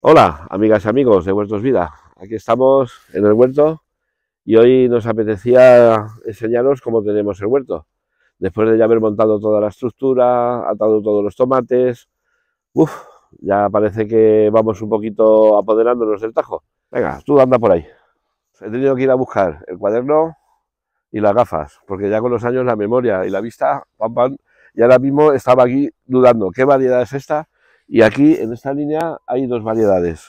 Hola, amigas y amigos de Huertos Vida. Aquí estamos en el huerto y hoy nos apetecía enseñaros cómo tenemos el huerto. Después de ya haber montado toda la estructura, atado todos los tomates, uff, ya parece que vamos un poquito apoderándonos del tajo. Venga, tú anda por ahí. He tenido que ir a buscar el cuaderno y las gafas, porque ya con los años la memoria y la vista, pam, pam, y ahora mismo estaba aquí dudando, ¿qué variedad es esta? Y aquí en esta línea hay dos variedades.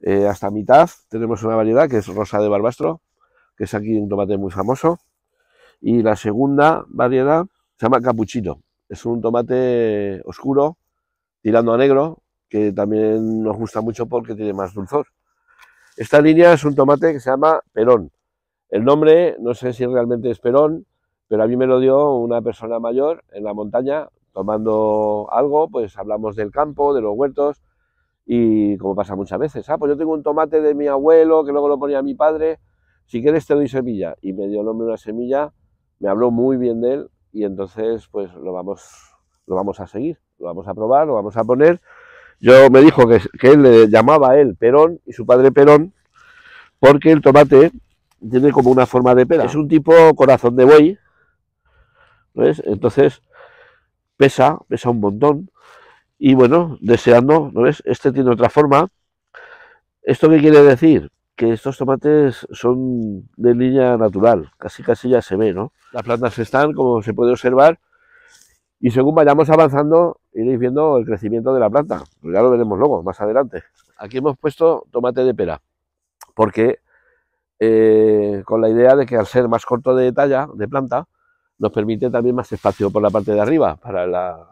Eh, hasta mitad tenemos una variedad que es rosa de barbastro, que es aquí un tomate muy famoso. Y la segunda variedad se llama capuchino. Es un tomate oscuro, tirando a negro, que también nos gusta mucho porque tiene más dulzor. Esta línea es un tomate que se llama Perón. El nombre no sé si realmente es Perón, pero a mí me lo dio una persona mayor en la montaña tomando algo, pues hablamos del campo, de los huertos, y como pasa muchas veces, ah, pues yo tengo un tomate de mi abuelo que luego lo ponía mi padre, si quieres te doy semilla. Y me dio el hombre una semilla, me habló muy bien de él, y entonces pues lo vamos, lo vamos a seguir, lo vamos a probar, lo vamos a poner. Yo me dijo que, él le llamaba a él Perón y su padre Perón, porque el tomate tiene como una forma de pera. Es un tipo corazón de buey, ¿ves? Entonces, pesa, pesa un montón. Y bueno, deseando, ¿no ves? Este tiene otra forma. ¿Esto qué quiere decir? Que estos tomates son de línea natural, casi casi ya se ve, ¿no? Las plantas están, como se puede observar, y según vayamos avanzando, iréis viendo el crecimiento de la planta. Pues ya lo veremos luego, más adelante. Aquí hemos puesto tomate de pera, porque eh, con la idea de que al ser más corto de talla, de planta, nos permite también más espacio por la parte de arriba para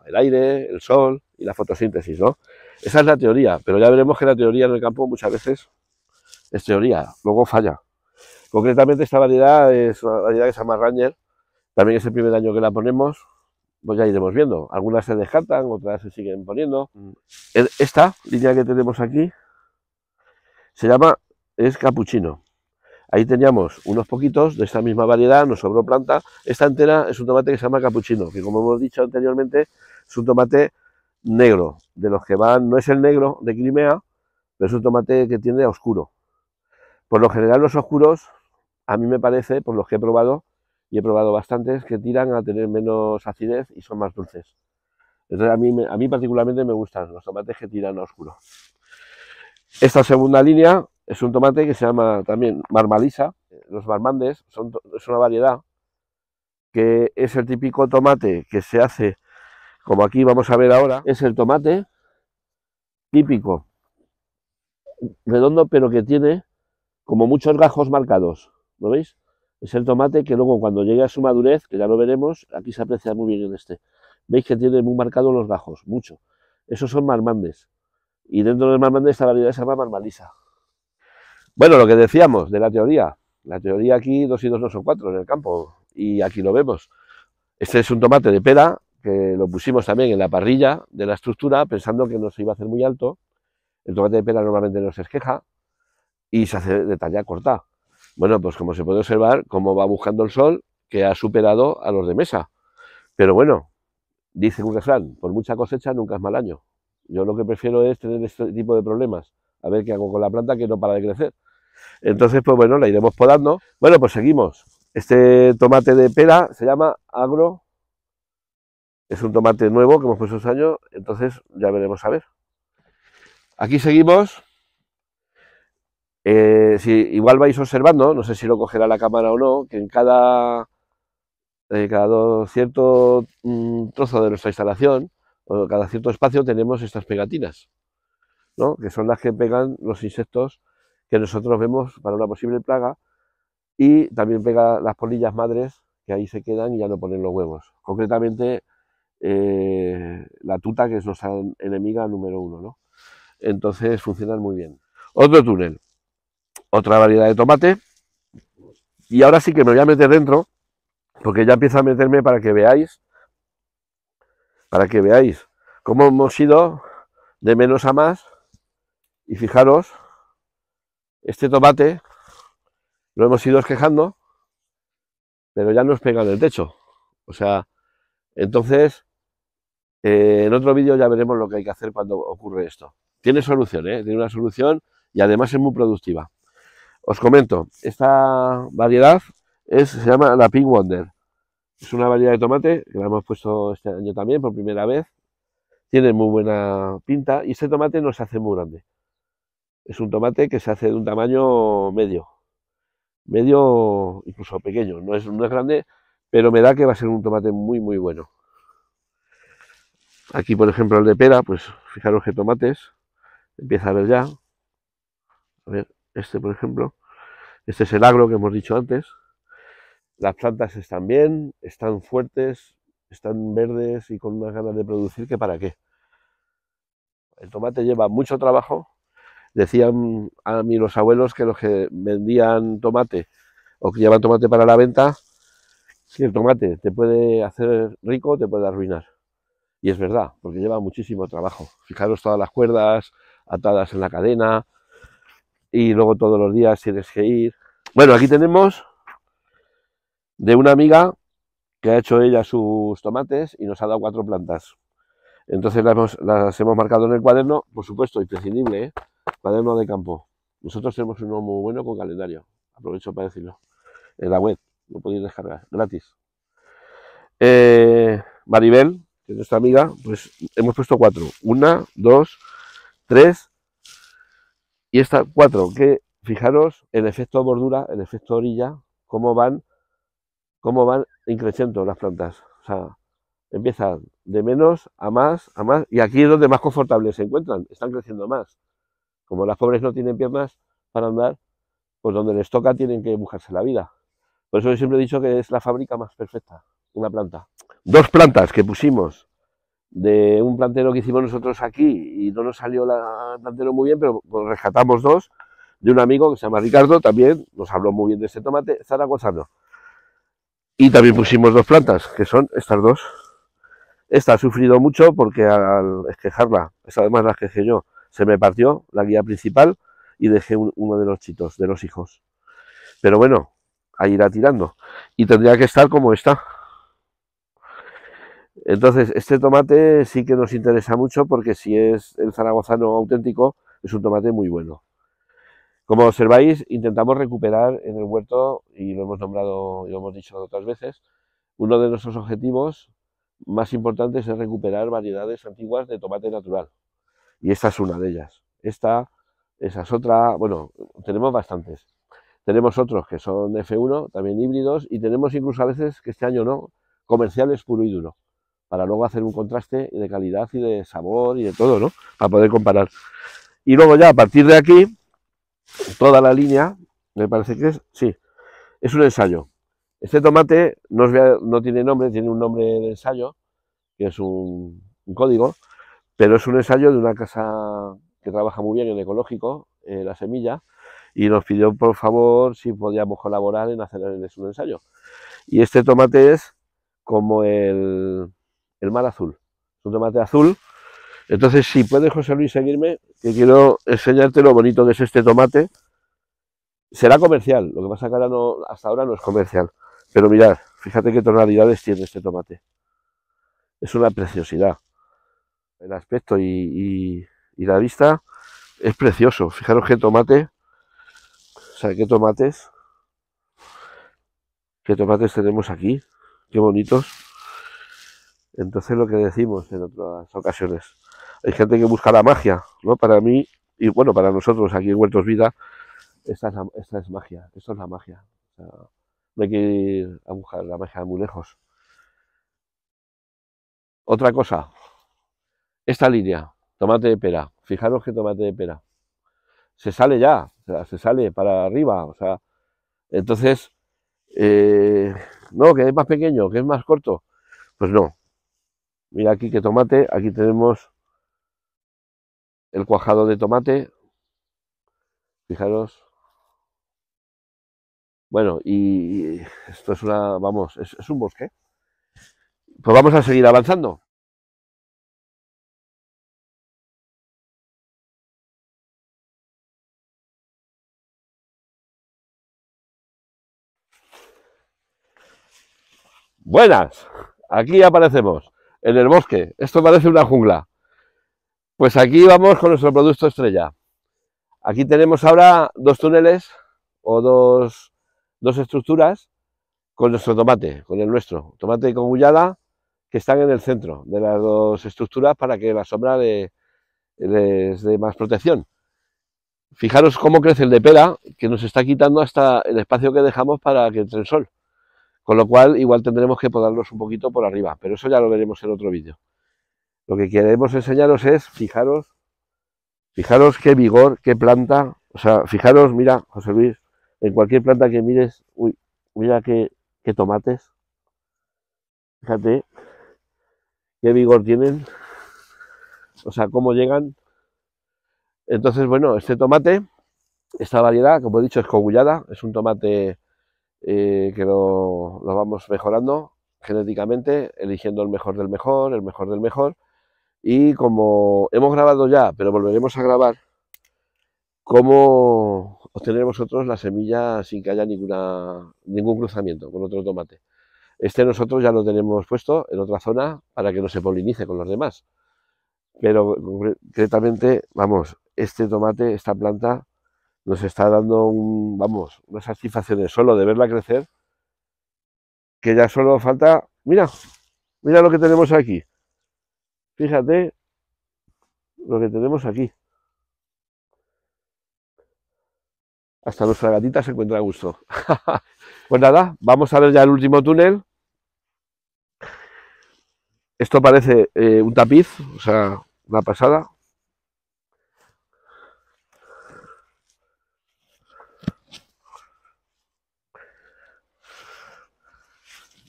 el aire, el sol y la fotosíntesis, ¿no? Esa es la teoría, pero ya veremos que la teoría en el campo muchas veces es teoría, luego falla. Concretamente esta variedad es una variedad que se llama Ranger, también es el primer año que la ponemos, pues ya iremos viendo. Algunas se descartan, otras se siguen poniendo. Mm. Esta línea que tenemos aquí se llama, es capuchino. Ahí teníamos unos poquitos de esta misma variedad, nos sobró planta. Esta entera es un tomate que se llama capuchino, que como hemos dicho anteriormente, es un tomate negro, de los que van, no es el negro de Crimea, pero es un tomate que tiende a oscuro. Por lo general los oscuros, a mí me parece, por los que he probado, y he probado bastantes, que tiran a tener menos acidez y son más dulces. a mí, a mí particularmente me gustan los tomates que tiran a oscuro. Esta segunda línea es un tomate que se llama también marmalisa. Los marmandes son, es una variedad que es el típico tomate que se hace, como aquí vamos a ver ahora, es el tomate típico, redondo, pero que tiene como muchos gajos marcados. ¿Lo veis? Es el tomate que luego cuando llegue a su madurez, que ya lo veremos, aquí se aprecia muy bien este. Veis que tiene muy marcados los gajos, mucho. Esos son marmandes. Y dentro del marmandes esta variedad se llama marmalisa. Bueno, lo que decíamos de la teoría. La teoría aquí, dos y dos no son cuatro en el campo. Y aquí lo vemos. Este es un tomate de pera, que lo pusimos también en la parrilla de la estructura, pensando que no se iba a hacer muy alto. El tomate de pera normalmente no se esqueja y se hace de talla corta. Bueno, pues como se puede observar, cómo va buscando el sol, que ha superado a los de mesa. Pero bueno, dice un refrán, por mucha cosecha nunca es mal año. Yo lo que prefiero es tener este tipo de problemas a ver qué hago con la planta que no para de crecer. Entonces, pues bueno, la iremos podando. Bueno, pues seguimos. Este tomate de pera se llama agro. Es un tomate nuevo que hemos puesto este años... entonces ya veremos a ver. Aquí seguimos. Eh, si igual vais observando, no sé si lo cogerá la cámara o no, que en cada, eh, cada cierto mm, trozo de nuestra instalación o cada cierto espacio tenemos estas pegatinas que son las que pegan los insectos que nosotros vemos para una posible plaga, y también pega las polillas madres, que ahí se quedan y ya no ponen los huevos. Concretamente, eh, la tuta, que es nuestra enemiga número uno. Entonces funcionan muy bien. Otro túnel, otra variedad de tomate, y ahora sí que me voy a meter dentro, porque ya empiezo a meterme para que veáis, para que veáis cómo hemos ido de menos a más y fijaros, este tomate lo hemos ido esquejando, pero ya nos pega en el techo. O sea, entonces, eh, en otro vídeo ya veremos lo que hay que hacer cuando ocurre esto. Tiene solución, ¿eh? tiene una solución y además es muy productiva. Os comento, esta variedad es, se llama la Pink Wonder. Es una variedad de tomate que la hemos puesto este año también por primera vez. Tiene muy buena pinta y este tomate no se hace muy grande. Es un tomate que se hace de un tamaño medio, medio incluso pequeño, no es, grande, pero me da que va a ser un tomate muy, muy bueno. Aquí, por ejemplo, el de pera, pues fijaros que tomates, empieza a ver ya. A ver, este, por ejemplo, este es el agro que hemos dicho antes. Las plantas están bien, están fuertes, están verdes y con unas ganas de producir que para qué. El tomate lleva mucho trabajo, Decían a mí los abuelos que los que vendían tomate o que llevan tomate para la venta, si el tomate te puede hacer rico te puede arruinar. Y es verdad, porque lleva muchísimo trabajo. Fijaros todas las cuerdas atadas en la cadena y luego todos los días tienes que ir. Bueno, aquí tenemos de una amiga que ha hecho ella sus tomates y nos ha dado cuatro plantas. Entonces las hemos, las hemos marcado en el cuaderno, por supuesto, imprescindible. ¿eh? cuaderno de campo. Nosotros tenemos uno muy bueno con calendario. Aprovecho para decirlo. En la web. Lo podéis descargar. Gratis. Eh, Maribel, que es nuestra amiga, pues hemos puesto cuatro. Una, dos, tres. Y estas cuatro. Que fijaros el efecto bordura, el efecto orilla, cómo van, cómo van increciendo las plantas. O sea, empiezan de menos a más, a más, y aquí es donde más confortables se encuentran, están creciendo más. Como las pobres no tienen piernas para andar, pues donde les toca tienen que buscarse la vida. Por eso yo siempre he dicho que es la fábrica más perfecta, una planta. Dos plantas que pusimos de un plantero que hicimos nosotros aquí y no nos salió la, el plantero muy bien, pero pues rescatamos dos de un amigo que se llama Ricardo, también nos habló muy bien de este tomate, zaragozano. Y también pusimos dos plantas, que son estas dos. Esta ha sufrido mucho porque al esquejarla, esta además la esquejé yo, se me partió la guía principal y dejé uno de los chitos, de los hijos. Pero bueno, ahí irá tirando. Y tendría que estar como está. Entonces, este tomate sí que nos interesa mucho porque si es el zaragozano auténtico, es un tomate muy bueno. Como observáis, intentamos recuperar en el huerto, y lo hemos nombrado y lo hemos dicho otras veces, uno de nuestros objetivos más importantes es recuperar variedades antiguas de tomate natural y esta es una de ellas. Esta, esa es otra, bueno, tenemos bastantes. Tenemos otros que son F1, también híbridos, y tenemos incluso a veces, que este año no, comerciales puro y duro, para luego hacer un contraste de calidad y de sabor y de todo, ¿no? Para poder comparar. Y luego ya, a partir de aquí, toda la línea, me parece que es, sí, es un ensayo. Este tomate no, tiene nombre, tiene un nombre de ensayo, que es un código, pero es un ensayo de una casa que trabaja muy bien en ecológico, eh, la semilla, y nos pidió por favor si podíamos colaborar en hacerles un ensayo. Y este tomate es como el, el mar azul, es un tomate azul. Entonces, si puedes, José Luis, seguirme, que quiero enseñarte lo bonito que es este tomate. Será comercial, lo que pasa que sacar no, hasta ahora no es comercial. Pero mirad, fíjate qué tonalidades tiene este tomate. Es una preciosidad el aspecto y, la vista es precioso. Fijaros qué tomate, o sea, qué tomates, qué tomates tenemos aquí, qué bonitos. Entonces lo que decimos en otras ocasiones, hay gente que busca la magia, ¿no? Para mí, y bueno, para nosotros aquí en Huertos Vida, esta es, esta es magia, esto es la magia. no hay que ir a buscar la magia de muy lejos. Otra cosa, esta línea, tomate de pera. Fijaros que tomate de pera. Se sale ya, se sale para arriba. O sea, entonces, eh, no, que es más pequeño, que es más corto. Pues no. Mira aquí que tomate, aquí tenemos el cuajado de tomate. Fijaros. Bueno, y esto es una, vamos, es un bosque. Pues vamos a seguir avanzando. Buenas, aquí aparecemos, en el bosque. Esto parece una jungla. Pues aquí vamos con nuestro producto estrella. Aquí tenemos ahora dos túneles o dos, estructuras con nuestro tomate, con el nuestro. Tomate con cogullada que están en el centro de las dos estructuras para que la sombra de les dé más protección. Fijaros cómo crece el de pela, que nos está quitando hasta el espacio que dejamos para que entre el sol. Con lo cual, igual tendremos que podarlos un poquito por arriba, pero eso ya lo veremos en otro vídeo. Lo que queremos enseñaros es, fijaros, fijaros qué vigor, qué planta, o sea, fijaros, mira, José Luis, en cualquier planta que mires, uy, mira qué, qué tomates, fíjate, qué vigor tienen, o sea, cómo llegan. Entonces, bueno, este tomate, esta variedad, como he dicho, es cogullada, es un tomate eh, que lo, vamos mejorando genéticamente, eligiendo el mejor del mejor, el mejor del mejor. Y como hemos grabado ya, pero volveremos a grabar, cómo obtenemos nosotros la semilla sin que haya ninguna, ningún cruzamiento con otro tomate. Este nosotros ya lo tenemos puesto en otra zona para que no se polinice con los demás. Pero concretamente, vamos, este tomate, esta planta, nos está dando vamos, una satisfacción solo de verla crecer, que ya solo falta, mira, mira lo que tenemos aquí. Fíjate lo que tenemos aquí. Hasta nuestra gatita se encuentra a gusto. pues nada, vamos a ver ya el último túnel. Esto parece eh, un tapiz, o sea, una pasada.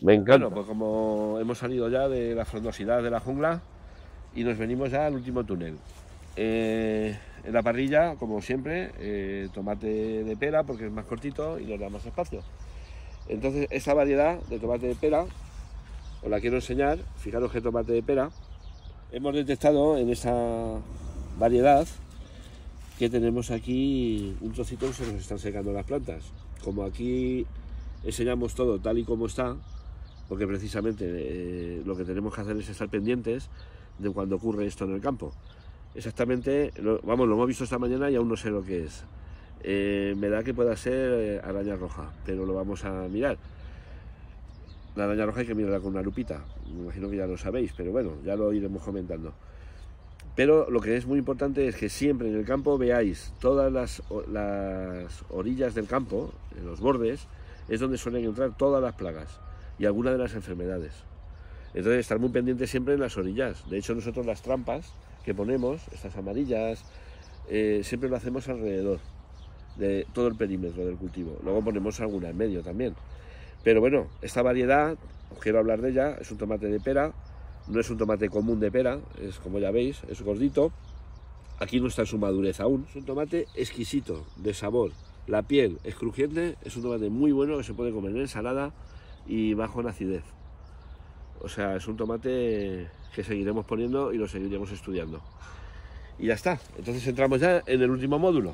Me encanta. pues como hemos salido ya de la frondosidad de la jungla y nos venimos ya al último túnel. Eh, en la parrilla, como siempre, eh, tomate de pera porque es más cortito y nos da más espacio. Entonces, esa variedad de tomate de pera, os la quiero enseñar. Fijaros que tomate de pera. Hemos detectado en esa variedad que tenemos aquí un trocito que se nos están secando las plantas. Como aquí enseñamos todo tal y como está, porque precisamente eh, lo que tenemos que hacer es estar pendientes de cuando ocurre esto en el campo. Exactamente, vamos, lo hemos visto esta mañana y aún no sé lo que es. Eh, me da que pueda ser eh, araña roja, pero lo vamos a mirar. La araña roja hay que mirarla con una lupita, me imagino que ya lo sabéis, pero bueno, ya lo iremos comentando. Pero lo que es muy importante es que siempre en el campo veáis todas las, las orillas del campo, en los bordes, es donde suelen entrar todas las plagas y alguna de las enfermedades. Entonces, estar muy pendiente siempre en las orillas. De hecho, nosotros las trampas que ponemos, estas amarillas, eh, siempre lo hacemos alrededor de todo el perímetro del cultivo. Luego ponemos alguna en medio también. Pero bueno, esta variedad, os quiero hablar de ella, es un tomate de pera, no es un tomate común de pera, es como ya veis, es gordito. Aquí no está en su madurez aún. Es un tomate exquisito, de sabor. La piel es crujiente, es un tomate muy bueno que se puede comer en ensalada, y bajo en acidez. O sea, es un tomate que seguiremos poniendo y lo seguiremos estudiando. Y ya está. Entonces entramos ya en el último módulo.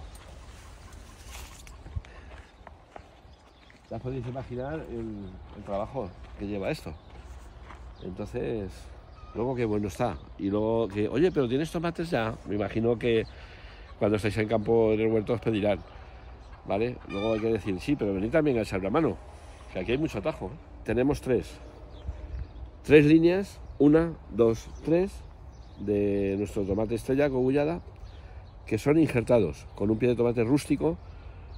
Ya podéis imaginar el, trabajo que lleva esto. Entonces, luego que bueno está. Y luego que, oye, pero tienes tomates ya. Me imagino que cuando estáis en campo en el huerto os pedirán. ¿Vale? Luego hay que decir, sí, pero venid también a echar la mano aquí hay mucho atajo. ¿eh? Tenemos tres. líneas, una, dos, tres, de nuestro tomate estrella cogullada, que son injertados con un pie de tomate rústico,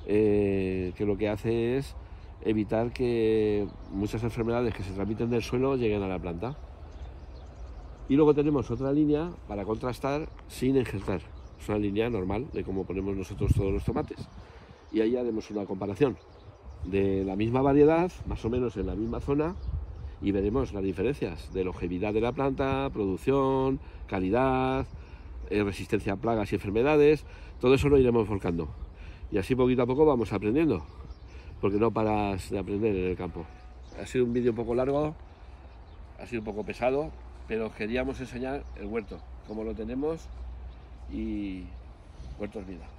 eh, que lo que hace es evitar que muchas enfermedades que se transmiten del suelo lleguen a la planta. Y luego tenemos otra línea para contrastar sin injertar. Es una línea normal de cómo ponemos nosotros todos los tomates. Y ahí haremos una comparación de la misma variedad, más o menos en la misma zona, y veremos las diferencias de longevidad de la planta, producción, calidad, eh, resistencia a plagas y enfermedades, todo eso lo iremos volcando. Y así poquito a poco vamos aprendiendo, porque no paras de aprender en el campo. Ha sido un vídeo un poco largo, ha sido un poco pesado, pero queríamos enseñar el huerto, como lo tenemos y huertos vida.